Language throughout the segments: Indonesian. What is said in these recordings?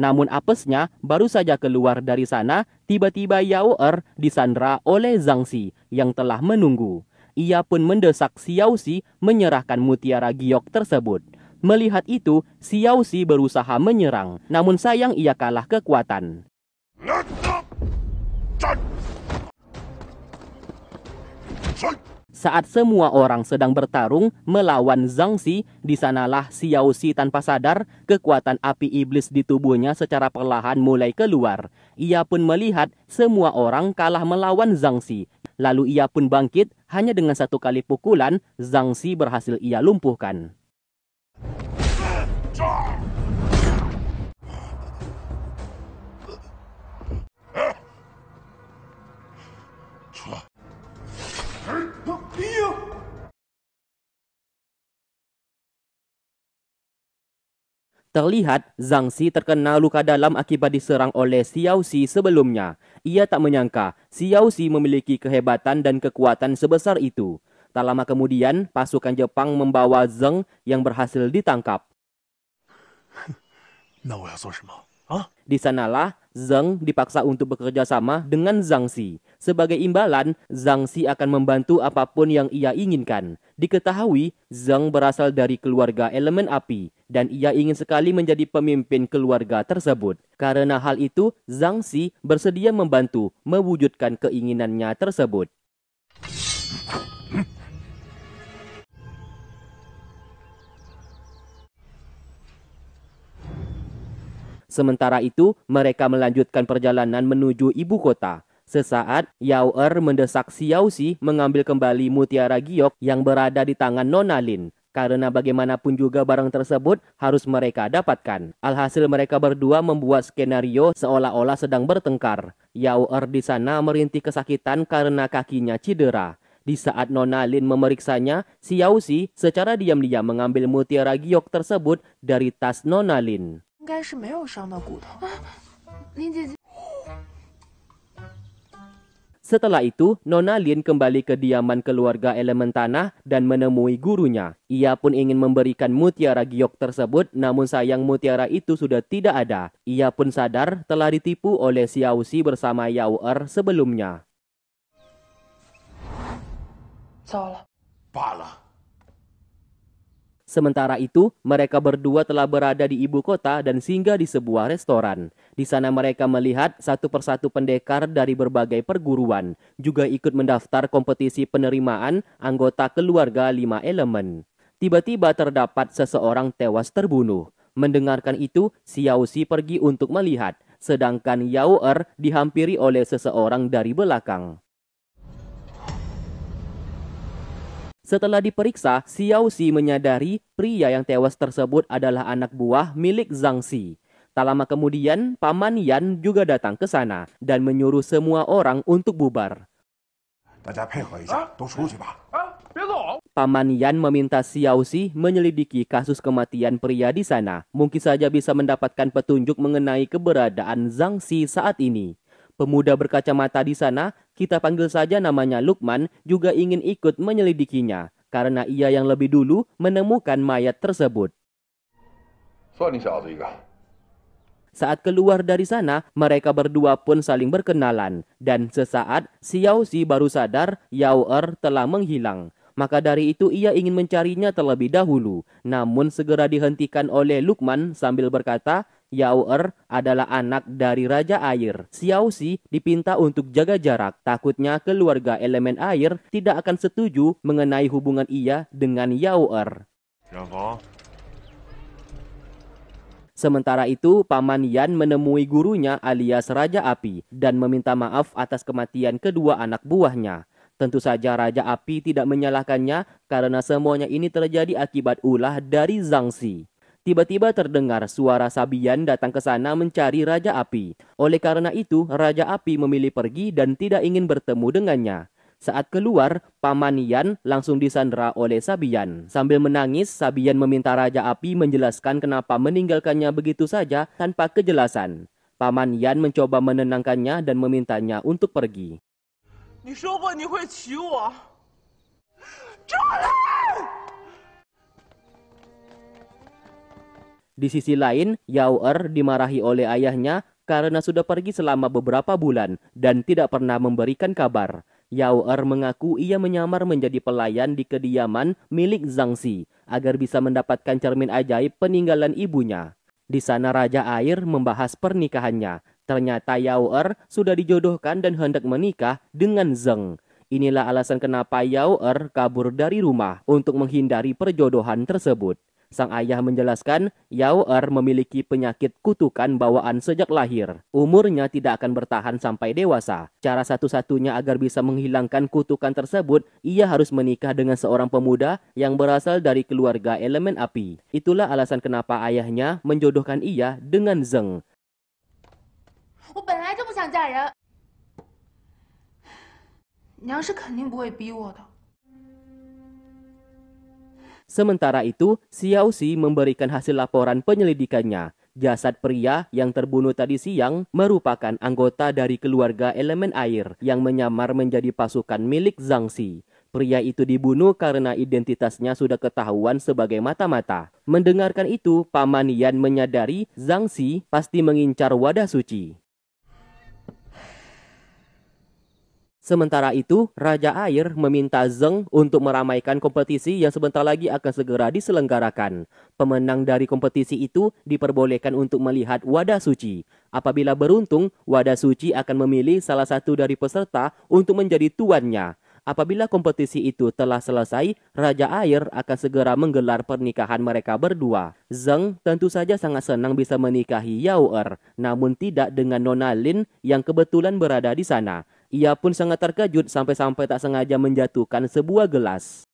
Namun apesnya, baru saja keluar dari sana, tiba-tiba Yao Er disandra oleh Zhang Xi yang telah menunggu. Ia pun mendesak Xiao Xi menyerahkan mutiara giok tersebut. Melihat itu, Xiao Xi berusaha menyerang, namun sayang ia kalah kekuatan. Let's saat semua orang sedang bertarung melawan Zhang Xi, di sanalah Xi tanpa sadar kekuatan api iblis di tubuhnya secara perlahan mulai keluar. Ia pun melihat semua orang kalah melawan Zhang Xi. Lalu ia pun bangkit, hanya dengan satu kali pukulan, Zhang Xi berhasil ia lumpuhkan. Terlihat Zhang Xi terkena luka dalam akibat diserang oleh Xiao Xi sebelumnya. Ia tak menyangka Xiao Xi memiliki kehebatan dan kekuatan sebesar itu. Tak lama kemudian, pasukan Jepang membawa Zeng yang berhasil ditangkap. 那我要做什么？di sanalah Zeng dipaksa untuk bekerja sama dengan Zhang Xi. Sebagai imbalan, Zhang Xi akan membantu apapun yang ia inginkan. Diketahui, Zeng berasal dari keluarga elemen api dan ia ingin sekali menjadi pemimpin keluarga tersebut. Karena hal itu, Zhang Xi bersedia membantu mewujudkan keinginannya tersebut. Sementara itu, mereka melanjutkan perjalanan menuju ibu kota. Sesaat, Yao Er mendesak Xiao Si mengambil kembali mutiara giok yang berada di tangan Nona Lin. Karena bagaimanapun juga barang tersebut harus mereka dapatkan. Alhasil mereka berdua membuat skenario seolah-olah sedang bertengkar. Yao Er di sana merintih kesakitan karena kakinya cedera. Di saat Nona Lin memeriksanya, Xiao Si secara diam-diam mengambil mutiara giok tersebut dari tas Nona Lin. 该是没有伤到骨头。林姐姐。Setelah itu, Nona Lin kembali ke diaman keluarga elemen tanah dan menemui gurunya. Ia pun ingin memberikan mutiara giok tersebut, namun sayang mutiara itu sudah tidak ada. Ia pun sadar telah ditipu oleh Xiao Xi bersama Yao Er sebelumnya. Salah. Sementara itu, mereka berdua telah berada di ibu kota dan singgah di sebuah restoran. Di sana mereka melihat satu persatu pendekar dari berbagai perguruan, juga ikut mendaftar kompetisi penerimaan anggota keluarga lima elemen. Tiba-tiba terdapat seseorang tewas terbunuh. Mendengarkan itu, Xi pergi untuk melihat, sedangkan Yao Er dihampiri oleh seseorang dari belakang. Setelah diperiksa, Xiao Xi menyadari pria yang tewas tersebut adalah anak buah milik Zhang Xi. Tak lama kemudian, Paman Yan juga datang ke sana dan menyuruh semua orang untuk bubar. Paman Yan meminta Xiao Xi menyelidiki kasus kematian pria di sana. Mungkin saja bisa mendapatkan petunjuk mengenai keberadaan Zhang Xi saat ini. Pemuda berkacamata di sana, kita panggil saja namanya Lukman, juga ingin ikut menyelidikinya karena ia yang lebih dulu menemukan mayat tersebut. Saat keluar dari sana, mereka berdua pun saling berkenalan dan sesaat Xiao Si baru sadar Yao Er telah menghilang. Maka dari itu ia ingin mencarinya terlebih dahulu, namun segera dihentikan oleh Lukman sambil berkata, Er adalah anak dari Raja Air. Xiao Si dipinta untuk jaga jarak. Takutnya keluarga elemen air tidak akan setuju mengenai hubungan ia dengan Yaur. Sementara itu, Paman Yan menemui gurunya alias Raja Api dan meminta maaf atas kematian kedua anak buahnya. Tentu saja Raja Api tidak menyalahkannya karena semuanya ini terjadi akibat ulah dari Zhang Xi. Tiba-tiba terdengar suara Sabian datang ke sana mencari Raja Api. Oleh karena itu, Raja Api memilih pergi dan tidak ingin bertemu dengannya. Saat keluar, Paman Yan langsung disandra oleh Sabian. Sambil menangis, Sabian meminta Raja Api menjelaskan kenapa meninggalkannya begitu saja tanpa kejelasan. Paman Yan mencoba menenangkannya dan memintanya untuk pergi. akan Di sisi lain, Yao Er dimarahi oleh ayahnya karena sudah pergi selama beberapa bulan dan tidak pernah memberikan kabar. Yao Er mengaku ia menyamar menjadi pelayan di kediaman milik Zhang Xi agar bisa mendapatkan cermin ajaib peninggalan ibunya. Di sana Raja Air membahas pernikahannya. Ternyata Yao Er sudah dijodohkan dan hendak menikah dengan Zeng. Inilah alasan kenapa Yao Er kabur dari rumah untuk menghindari perjodohan tersebut. Sang ayah menjelaskan, Yao Er memiliki penyakit kutukan bawaan sejak lahir. Umurnya tidak akan bertahan sampai dewasa. Cara satu-satunya agar bisa menghilangkan kutukan tersebut, ia harus menikah dengan seorang pemuda yang berasal dari keluarga elemen api. Itulah alasan kenapa ayahnya menjodohkan ia dengan Zeng. Sementara itu, Xi memberikan hasil laporan penyelidikannya. Jasad pria yang terbunuh tadi siang merupakan anggota dari keluarga elemen air yang menyamar menjadi pasukan milik Zhang Xi. Pria itu dibunuh karena identitasnya sudah ketahuan sebagai mata-mata. Mendengarkan itu, Paman Yan menyadari Zhang Xi pasti mengincar wadah suci. Sementara itu, Raja Air meminta Zeng untuk meramaikan kompetisi yang sebentar lagi akan segera diselenggarakan. Pemenang dari kompetisi itu diperbolehkan untuk melihat wadah suci. Apabila beruntung, wadah suci akan memilih salah satu dari peserta untuk menjadi tuannya. Apabila kompetisi itu telah selesai, Raja Air akan segera menggelar pernikahan mereka berdua. Zeng tentu saja sangat senang bisa menikahi Yao Er, namun tidak dengan Nona Lin yang kebetulan berada di sana. Ia pun sangat terkejut sampai-sampai tak sengaja menjatuhkan sebuah gelas.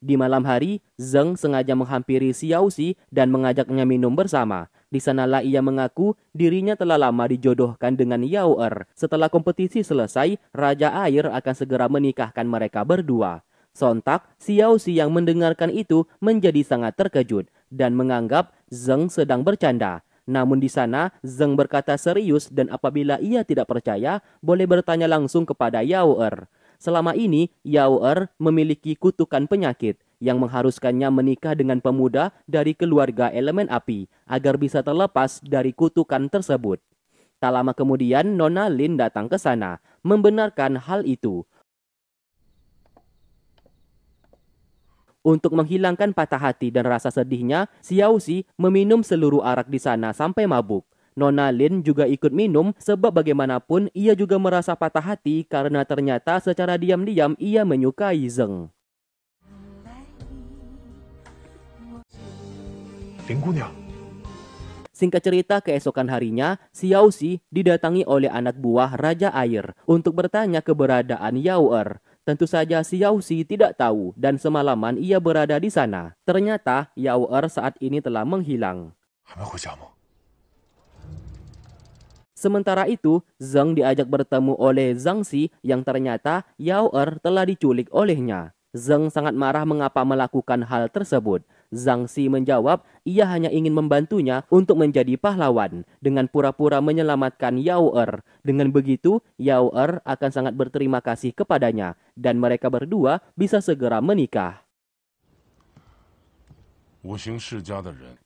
Di malam hari, Zeng sengaja menghampiri Xi dan mengajaknya minum bersama. Di sanalah ia mengaku dirinya telah lama dijodohkan dengan Yao Er. Setelah kompetisi selesai, Raja Air akan segera menikahkan mereka berdua. Sontak, Xi yang mendengarkan itu menjadi sangat terkejut dan menganggap Zeng sedang bercanda. Namun di sana, Zeng berkata serius dan apabila ia tidak percaya, boleh bertanya langsung kepada Yao Er. Selama ini, Yao Er memiliki kutukan penyakit yang mengharuskannya menikah dengan pemuda dari keluarga elemen api agar bisa terlepas dari kutukan tersebut. Tak lama kemudian, Nona Lin datang ke sana, membenarkan hal itu. Untuk menghilangkan patah hati dan rasa sedihnya, Xiao Xi meminum seluruh arak di sana sampai mabuk. Nona Lin juga ikut minum sebab bagaimanapun ia juga merasa patah hati karena ternyata secara diam-diam ia menyukai Zeng. Singkat cerita, keesokan harinya, Xiao Xi didatangi oleh anak buah Raja Air untuk bertanya keberadaan Yao Er. Tentu saja si Yausi tidak tahu dan semalaman ia berada di sana. Ternyata Yao Er saat ini telah menghilang. Sementara itu, Zeng diajak bertemu oleh Zhang Xi yang ternyata Yao Er telah diculik olehnya. Zeng sangat marah mengapa melakukan hal tersebut. Zhang Xi menjawab, ia hanya ingin membantunya untuk menjadi pahlawan dengan pura-pura menyelamatkan Yao Er. Dengan begitu, Yao Er akan sangat berterima kasih kepadanya dan mereka berdua bisa segera menikah.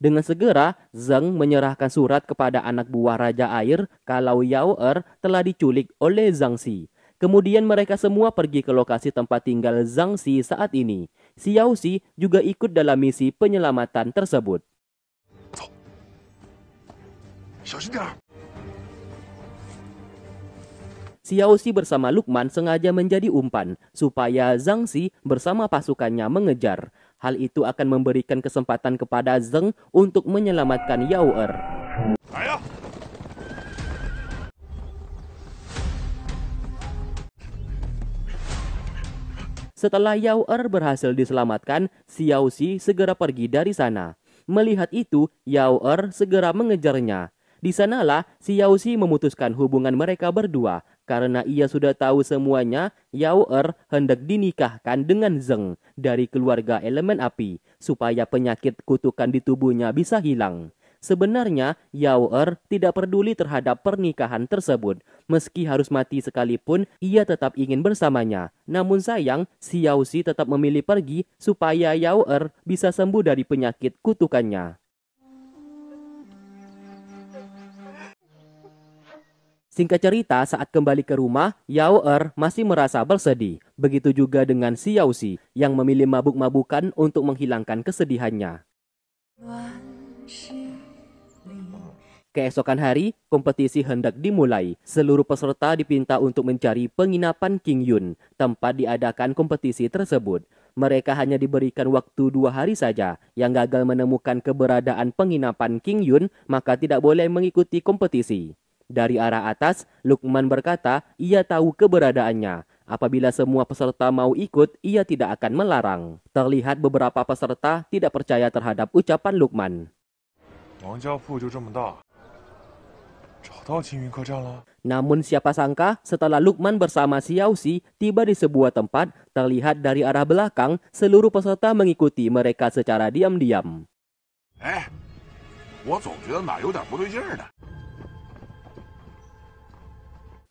Dengan segera, Zeng menyerahkan surat kepada anak buah Raja Air kalau Yao Er telah diculik oleh Zhang Xi. Kemudian mereka semua pergi ke lokasi tempat tinggal Zhang Xi saat ini. Xiao Xi juga ikut dalam misi penyelamatan tersebut. Xiao Xi bersama Lukman sengaja menjadi umpan supaya Zhang Xi bersama pasukannya mengejar. Hal itu akan memberikan kesempatan kepada Zeng untuk menyelamatkan Yao Er. Setelah Yao Er berhasil diselamatkan, Xiao Xi segera pergi dari sana. Melihat itu, Yao Er segera mengejarnya. Di sanalah Xiao Xi memutuskan hubungan mereka berdua karena ia sudah tahu semuanya Yao Er hendak dinikahkan dengan Zeng dari keluarga elemen api supaya penyakit kutukan di tubuhnya bisa hilang. Sebenarnya, Yao Er tidak peduli terhadap pernikahan tersebut. Meski harus mati sekalipun, ia tetap ingin bersamanya. Namun sayang, si Si tetap memilih pergi supaya Yao Er bisa sembuh dari penyakit kutukannya. Singkat cerita, saat kembali ke rumah, Yao Er masih merasa bersedih. Begitu juga dengan si Si yang memilih mabuk-mabukan untuk menghilangkan kesedihannya. 乱世。Keesokan hari, kompetisi hendak dimulai. Seluruh peserta dipinta untuk mencari penginapan King Yun, tempat diadakan kompetisi tersebut. Mereka hanya diberikan waktu dua hari saja. Yang gagal menemukan keberadaan penginapan King Yun, maka tidak boleh mengikuti kompetisi. Dari arah atas, Lukman berkata ia tahu keberadaannya. Apabila semua peserta mau ikut, ia tidak akan melarang. Terlihat beberapa peserta tidak percaya terhadap ucapan Lukman. Namun siapa sangka setelah Lukman bersama Xiaoxi tiba di sebuah tempat, terlihat dari arah belakang seluruh peserta mengikuti mereka secara diam-diam. Eh,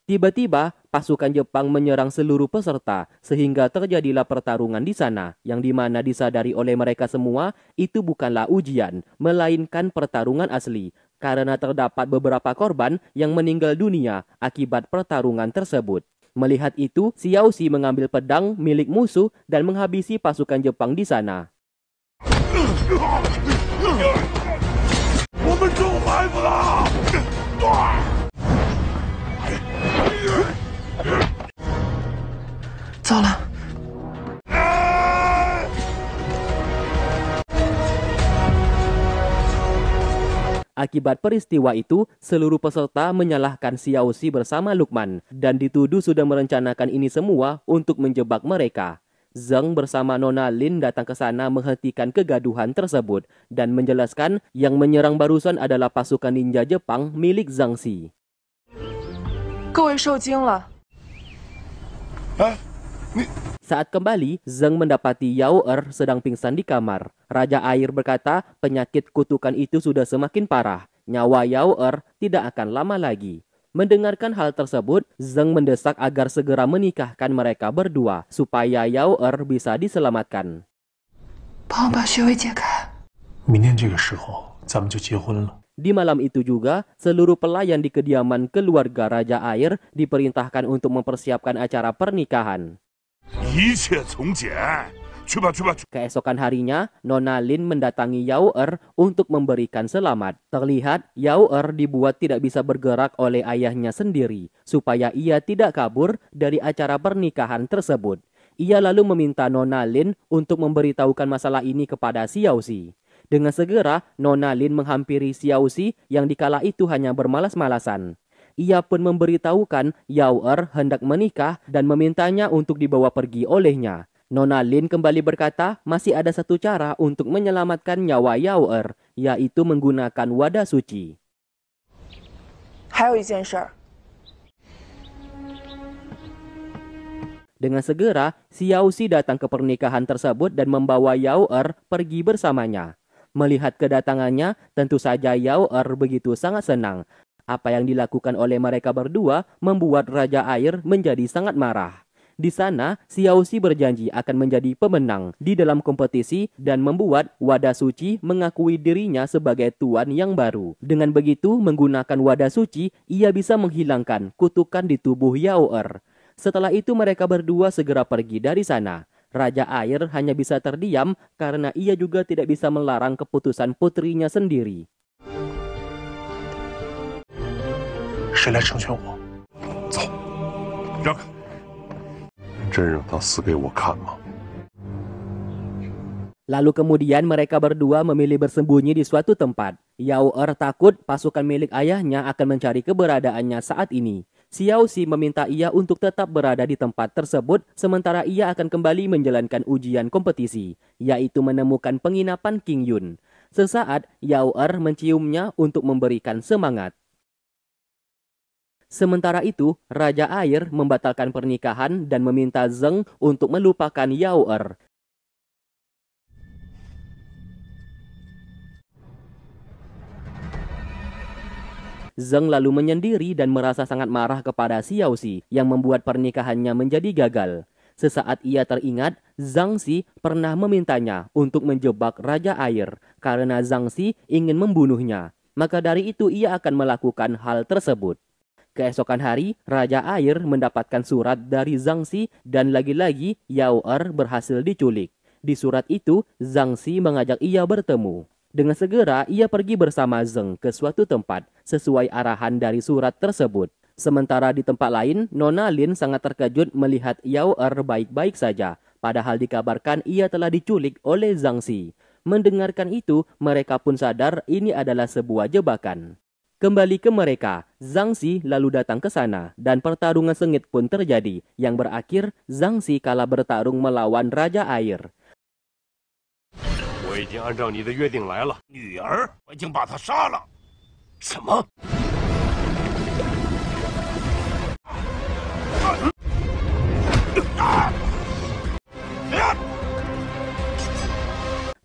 Tiba-tiba, pasukan Jepang menyerang seluruh peserta sehingga terjadilah pertarungan di sana yang dimana disadari oleh mereka semua itu bukanlah ujian, melainkan pertarungan asli karena terdapat beberapa korban yang meninggal dunia akibat pertarungan tersebut. Melihat itu, Xiao Xi mengambil pedang milik musuh dan menghabisi pasukan Jepang di sana. Akibat peristiwa itu, seluruh peserta menyalahkan Siausi bersama Lukman dan dituduh sudah merencanakan ini semua untuk menjebak mereka. Zeng bersama Nona Lin datang ke sana menghentikan kegaduhan tersebut dan menjelaskan yang menyerang barusan adalah pasukan ninja Jepang milik Zhang Si. Saat kembali, Zeng mendapati Yao Er sedang pingsan di kamar. Raja Air berkata, penyakit kutukan itu sudah semakin parah. Nyawa Yao Er tidak akan lama lagi. Mendengarkan hal tersebut, Zeng mendesak agar segera menikahkan mereka berdua supaya Yao Er bisa diselamatkan. Di malam itu juga, seluruh pelayan di kediaman keluarga Raja Air diperintahkan untuk mempersiapkan acara pernikahan. Keesokan harinya, Nona Lin mendatangi Yao Er untuk memberikan selamat. Terlihat, Yao Er dibuat tidak bisa bergerak oleh ayahnya sendiri, supaya ia tidak kabur dari acara pernikahan tersebut. Ia lalu meminta Nona Lin untuk memberitahukan masalah ini kepada Xiao Si. Dengan segera, Nona Lin menghampiri Xiao Si yang dikala itu hanya bermalas-malasan. Ia pun memberitahukan Yao Er hendak menikah dan memintanya untuk dibawa pergi olehnya. Nona Lin kembali berkata masih ada satu cara untuk menyelamatkan nyawa Yao Er, yaitu menggunakan wadah suci. Dengan segera, Si Xi datang ke pernikahan tersebut dan membawa Yao Er pergi bersamanya. Melihat kedatangannya, tentu saja Yao Er begitu sangat senang. Apa yang dilakukan oleh mereka berdua membuat Raja Air menjadi sangat marah. Di sana, Xi berjanji akan menjadi pemenang di dalam kompetisi dan membuat wadah suci mengakui dirinya sebagai tuan yang baru. Dengan begitu, menggunakan wadah suci, ia bisa menghilangkan kutukan di tubuh Yao Er. Setelah itu mereka berdua segera pergi dari sana. Raja Air hanya bisa terdiam karena ia juga tidak bisa melarang keputusan putrinya sendiri. Lalu kemudian mereka berdua memilih bersembunyi di suatu tempat. Yao Er takut pasukan milik ayahnya akan mencari keberadaannya saat ini. Xiao Si meminta ia untuk tetap berada di tempat tersebut sementara ia akan kembali menjalankan ujian kompetisi, yaitu menemukan penginapan King Yun. Sesaat, Yao Er menciumnya untuk memberikan semangat. Sementara itu, Raja Air membatalkan pernikahan dan meminta Zeng untuk melupakan Yao Er. Zeng lalu menyendiri dan merasa sangat marah kepada Xiao Xi yang membuat pernikahannya menjadi gagal. Sesaat ia teringat, Zhang Xi pernah memintanya untuk menjebak Raja Air karena Zhang Xi ingin membunuhnya. Maka dari itu ia akan melakukan hal tersebut. Keesokan hari, Raja Air mendapatkan surat dari Zhangxi dan lagi-lagi Yao Er berhasil diculik. Di surat itu, Zhangxi mengajak ia bertemu. Dengan segera, ia pergi bersama Zeng ke suatu tempat sesuai arahan dari surat tersebut. Sementara di tempat lain, Nona Lin sangat terkejut melihat Yao Er baik-baik saja, padahal dikabarkan ia telah diculik oleh Zhangxi. Mendengarkan itu, mereka pun sadar ini adalah sebuah jebakan kembali ke mereka. Zhang Xi lalu datang ke sana dan pertarungan sengit pun terjadi yang berakhir Zhang Xi kalah bertarung melawan Raja Air. 我已经按照你的约定来了。女儿，我已经把她杀了。什么？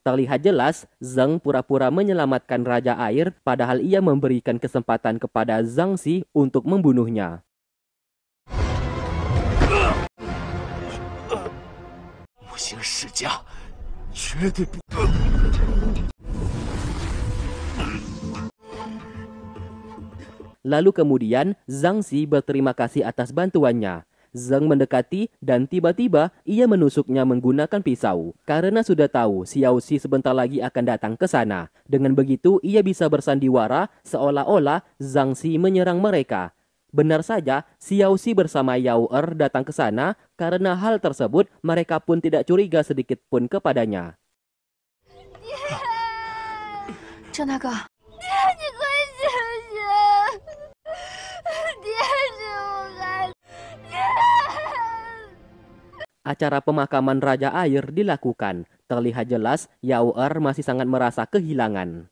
Terlihat jelas, Zhang pura-pura menyelamatkan Raja Air padahal ia memberikan kesempatan kepada Zhang Xi untuk membunuhnya. Lalu kemudian Zhang Xi berterima kasih atas bantuannya. Zeng mendekati dan tiba-tiba ia menusuknya menggunakan pisau karena sudah tahu Xiao Xi sebentar lagi akan datang ke sana. Dengan begitu ia bisa bersandiwara seolah-olah Zhang Xi menyerang mereka. Benar saja, Xiao Xi bersama Yao Er datang ke sana karena hal tersebut mereka pun tidak curiga sedikit pun kepadanya. Dia, acara pemakaman Raja Air dilakukan. Terlihat jelas, Yao Er masih sangat merasa kehilangan.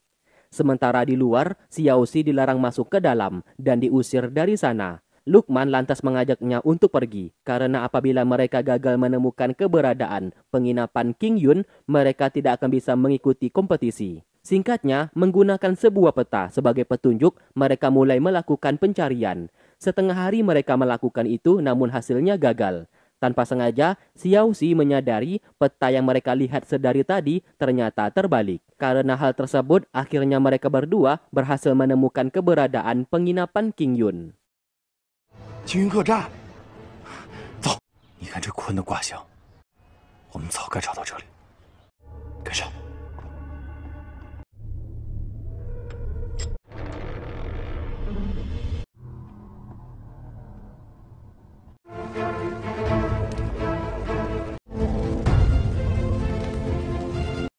Sementara di luar, Si dilarang masuk ke dalam dan diusir dari sana. Lukman lantas mengajaknya untuk pergi, karena apabila mereka gagal menemukan keberadaan penginapan King Yun, mereka tidak akan bisa mengikuti kompetisi. Singkatnya, menggunakan sebuah peta sebagai petunjuk, mereka mulai melakukan pencarian. Setengah hari mereka melakukan itu, namun hasilnya gagal. Tanpa sengaja, Xi menyadari peta yang mereka lihat sedari tadi ternyata terbalik. Karena hal tersebut, akhirnya mereka berdua berhasil menemukan keberadaan penginapan King Yun.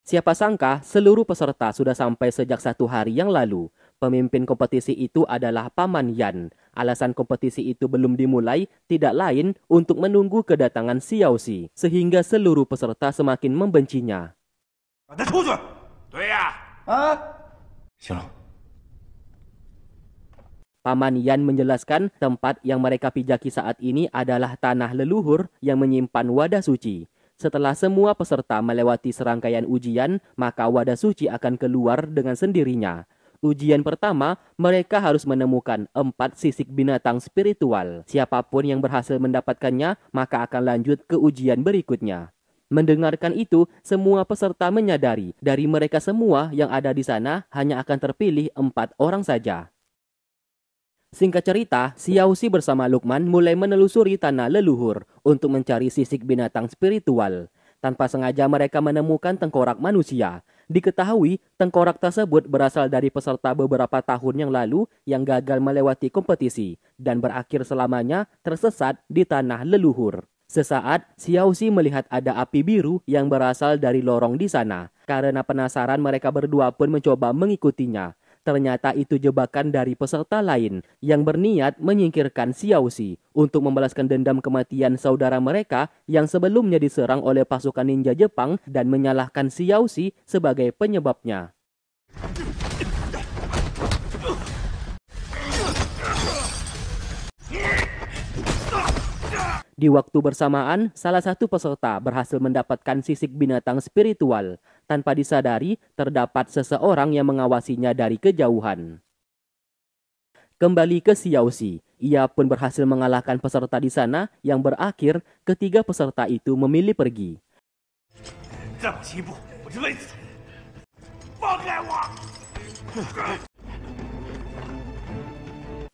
Siapa sangka seluruh peserta sudah sampai sejak satu hari yang lalu. Pemimpin kompetisi itu adalah Paman Yan. Alasan kompetisi itu belum dimulai tidak lain untuk menunggu kedatangan Xiao Xi. sehingga seluruh peserta semakin membencinya. Paman Yan menjelaskan tempat yang mereka pijaki saat ini adalah tanah leluhur yang menyimpan wadah suci. Setelah semua peserta melewati serangkaian ujian, maka wadah suci akan keluar dengan sendirinya. Ujian pertama, mereka harus menemukan empat sisik binatang spiritual. Siapapun yang berhasil mendapatkannya, maka akan lanjut ke ujian berikutnya. Mendengarkan itu, semua peserta menyadari dari mereka semua yang ada di sana hanya akan terpilih empat orang saja. Singkat cerita, Yausi bersama Lukman mulai menelusuri tanah leluhur untuk mencari sisik binatang spiritual. Tanpa sengaja mereka menemukan tengkorak manusia. Diketahui, tengkorak tersebut berasal dari peserta beberapa tahun yang lalu yang gagal melewati kompetisi dan berakhir selamanya tersesat di tanah leluhur. Sesaat, Yausi melihat ada api biru yang berasal dari lorong di sana. Karena penasaran mereka berdua pun mencoba mengikutinya. Ternyata itu jebakan dari peserta lain yang berniat menyingkirkan Xiaoxi untuk membalaskan dendam kematian saudara mereka yang sebelumnya diserang oleh pasukan ninja Jepang dan menyalahkan Xiaoxi sebagai penyebabnya. Di waktu bersamaan, salah satu peserta berhasil mendapatkan sisik binatang spiritual. Tanpa disadari, terdapat seseorang yang mengawasinya dari kejauhan. Kembali ke Xi, ia pun berhasil mengalahkan peserta di sana yang berakhir ketiga peserta itu memilih pergi.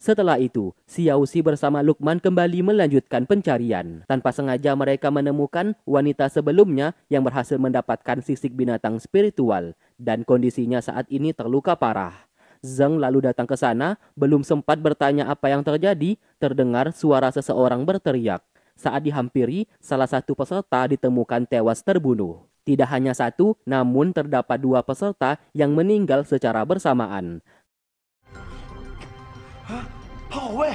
Setelah itu, Xiaoxi bersama Lukman kembali melanjutkan pencarian. Tanpa sengaja mereka menemukan wanita sebelumnya yang berhasil mendapatkan sisik binatang spiritual dan kondisinya saat ini terluka parah. Zeng lalu datang ke sana, belum sempat bertanya apa yang terjadi, terdengar suara seseorang berteriak. Saat dihampiri, salah satu peserta ditemukan tewas terbunuh. Tidak hanya satu, namun terdapat dua peserta yang meninggal secara bersamaan gue.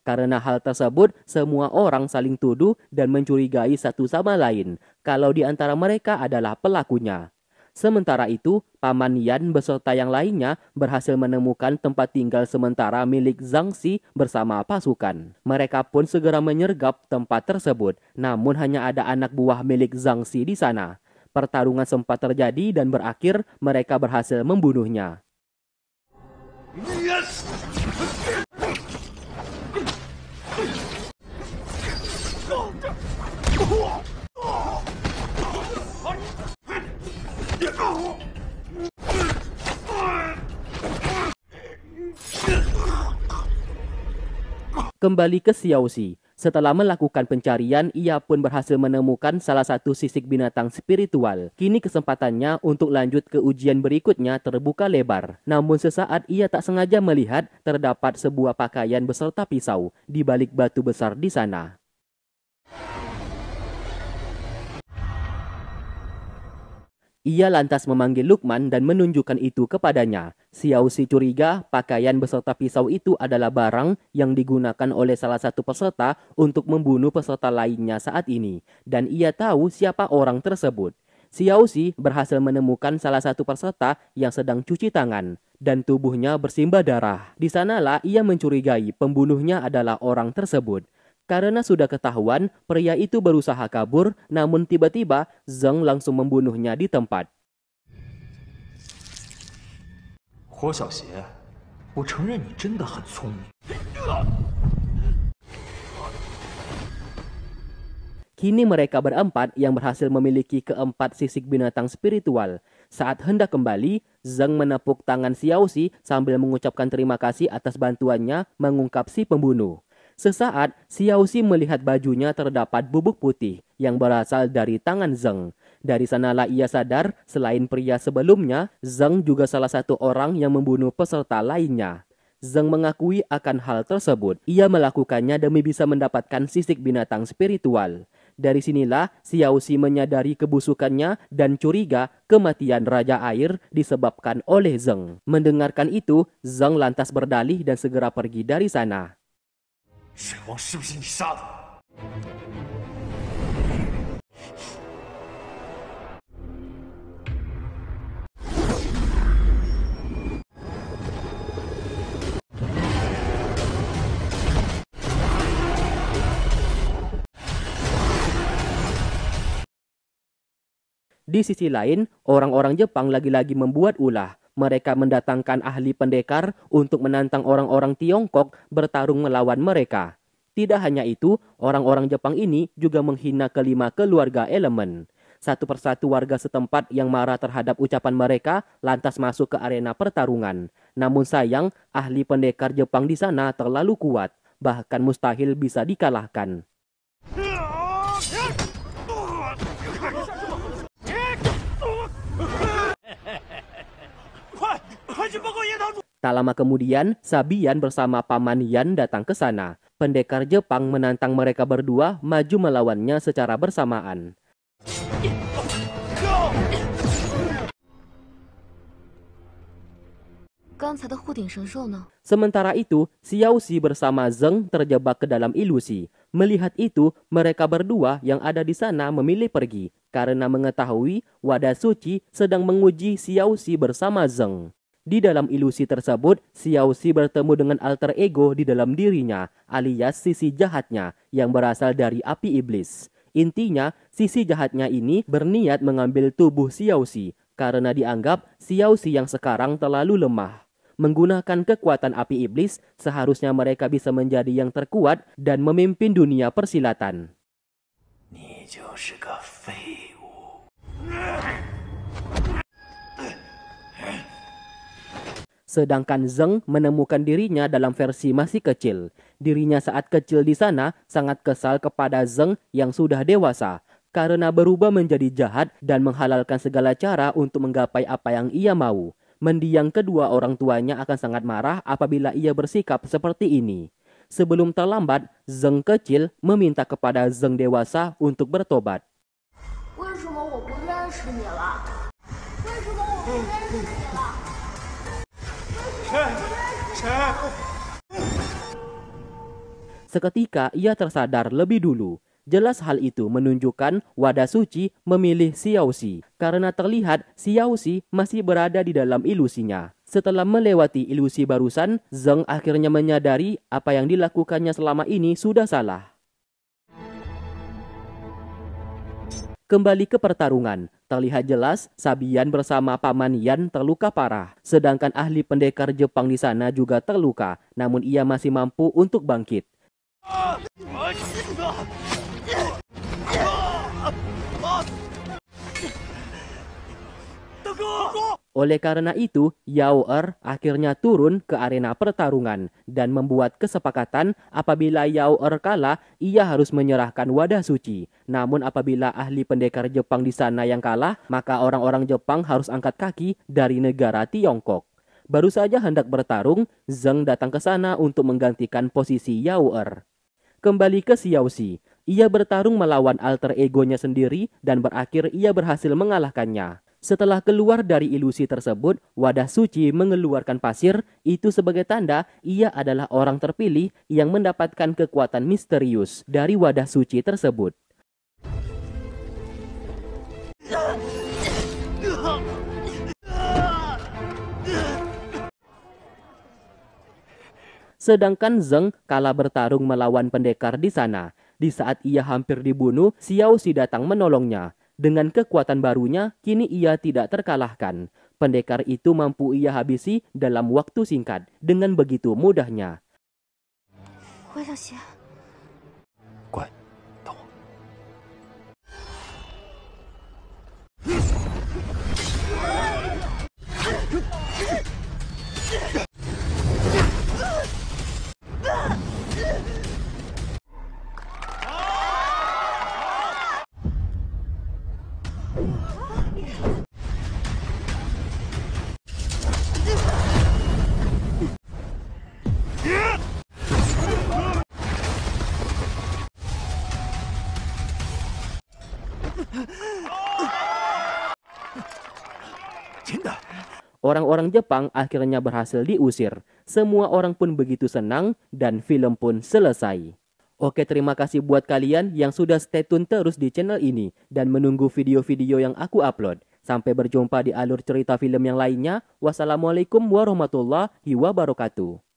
Karena hal tersebut, semua orang saling tuduh dan mencurigai satu sama lain kalau di antara mereka adalah pelakunya. Sementara itu, Paman Yan beserta yang lainnya berhasil menemukan tempat tinggal sementara milik Zhang Xi bersama pasukan. Mereka pun segera menyergap tempat tersebut, namun hanya ada anak buah milik Zhang Xi di sana. Pertarungan sempat terjadi dan berakhir mereka berhasil membunuhnya. Yes! Kembali ke Xiaoxi, setelah melakukan pencarian, ia pun berhasil menemukan salah satu sisik binatang spiritual. Kini kesempatannya untuk lanjut ke ujian berikutnya terbuka lebar. Namun sesaat ia tak sengaja melihat terdapat sebuah pakaian beserta pisau di balik batu besar di sana. Ia lantas memanggil Lukman dan menunjukkan itu kepadanya. Siausi curiga pakaian beserta pisau itu adalah barang yang digunakan oleh salah satu peserta untuk membunuh peserta lainnya saat ini. Dan ia tahu siapa orang tersebut. Siausi berhasil menemukan salah satu peserta yang sedang cuci tangan dan tubuhnya bersimbah darah. Di sanalah ia mencurigai pembunuhnya adalah orang tersebut. Karena sudah ketahuan, pria itu berusaha kabur, namun tiba-tiba Zeng langsung membunuhnya di tempat. Kini mereka berempat yang berhasil memiliki keempat sisik binatang spiritual. Saat hendak kembali, Zeng menepuk tangan Xiaoxi sambil mengucapkan terima kasih atas bantuannya mengungkap si pembunuh. Sesaat, Xi melihat bajunya terdapat bubuk putih yang berasal dari tangan Zeng. Dari sanalah ia sadar, selain pria sebelumnya, Zeng juga salah satu orang yang membunuh peserta lainnya. Zeng mengakui akan hal tersebut. Ia melakukannya demi bisa mendapatkan sisik binatang spiritual. Dari sinilah Xi menyadari kebusukannya dan curiga kematian Raja Air disebabkan oleh Zeng. Mendengarkan itu, Zeng lantas berdalih dan segera pergi dari sana. Di sisi lain, orang-orang Jepang lagi-lagi membuat ulah mereka mendatangkan ahli pendekar untuk menantang orang-orang Tiongkok bertarung melawan mereka. Tidak hanya itu, orang-orang Jepang ini juga menghina kelima keluarga elemen. Satu persatu warga setempat yang marah terhadap ucapan mereka lantas masuk ke arena pertarungan. Namun sayang, ahli pendekar Jepang di sana terlalu kuat, bahkan mustahil bisa dikalahkan. Tak lama kemudian, Sabian bersama paman Yan datang ke sana. Pendekar Jepang menantang mereka berdua maju melawannya secara bersamaan. Sementara itu, Xiao Xi bersama Zeng terjebak ke dalam ilusi. Melihat itu, mereka berdua yang ada di sana memilih pergi karena mengetahui wadah suci sedang menguji Xiao Xi bersama Zeng. Di dalam ilusi tersebut, Xiao Xi bertemu dengan alter ego di dalam dirinya, alias sisi jahatnya yang berasal dari api iblis. Intinya, sisi jahatnya ini berniat mengambil tubuh Xiao Xi karena dianggap Xiao Xi yang sekarang terlalu lemah. Menggunakan kekuatan api iblis, seharusnya mereka bisa menjadi yang terkuat dan memimpin dunia persilatan. Sedangkan Zeng menemukan dirinya dalam versi masih kecil. Dirinya saat kecil di sana sangat kesal kepada Zeng yang sudah dewasa karena berubah menjadi jahat dan menghalalkan segala cara untuk menggapai apa yang ia mau. Mendiang kedua orang tuanya akan sangat marah apabila ia bersikap seperti ini. Sebelum terlambat, Zeng kecil meminta kepada Zeng dewasa untuk bertobat. Seketika ia tersadar lebih dulu. Jelas hal itu menunjukkan wadah suci memilih Xiaoxi karena terlihat Xiaoxi masih berada di dalam ilusinya. Setelah melewati ilusi barusan, Zeng akhirnya menyadari apa yang dilakukannya selama ini sudah salah. Kembali ke pertarungan, Terlihat jelas, Sabian bersama Paman Yan terluka parah. Sedangkan ahli pendekar Jepang di sana juga terluka, namun ia masih mampu untuk bangkit. Tunggu! Oleh karena itu, Yao Er akhirnya turun ke arena pertarungan dan membuat kesepakatan apabila Yao Er kalah, ia harus menyerahkan wadah suci. Namun apabila ahli pendekar Jepang di sana yang kalah, maka orang-orang Jepang harus angkat kaki dari negara Tiongkok. Baru saja hendak bertarung, Zeng datang ke sana untuk menggantikan posisi Yao Er Kembali ke Xiao Xi, ia bertarung melawan alter egonya sendiri dan berakhir ia berhasil mengalahkannya. Setelah keluar dari ilusi tersebut, wadah suci mengeluarkan pasir itu sebagai tanda ia adalah orang terpilih yang mendapatkan kekuatan misterius dari wadah suci tersebut. Sedangkan Zeng kala bertarung melawan pendekar di sana. Di saat ia hampir dibunuh, Xiao Si datang menolongnya. Dengan kekuatan barunya, kini ia tidak terkalahkan. Pendekar itu mampu ia habisi dalam waktu singkat dengan begitu mudahnya. Orang-orang Jepang akhirnya berhasil diusir. Semua orang pun begitu senang dan film pun selesai. Oke, terima kasih buat kalian yang sudah stay tune terus di channel ini dan menunggu video-video yang aku upload. Sampai berjumpa di alur cerita film yang lainnya. Wassalamualaikum warahmatullahi wabarakatuh.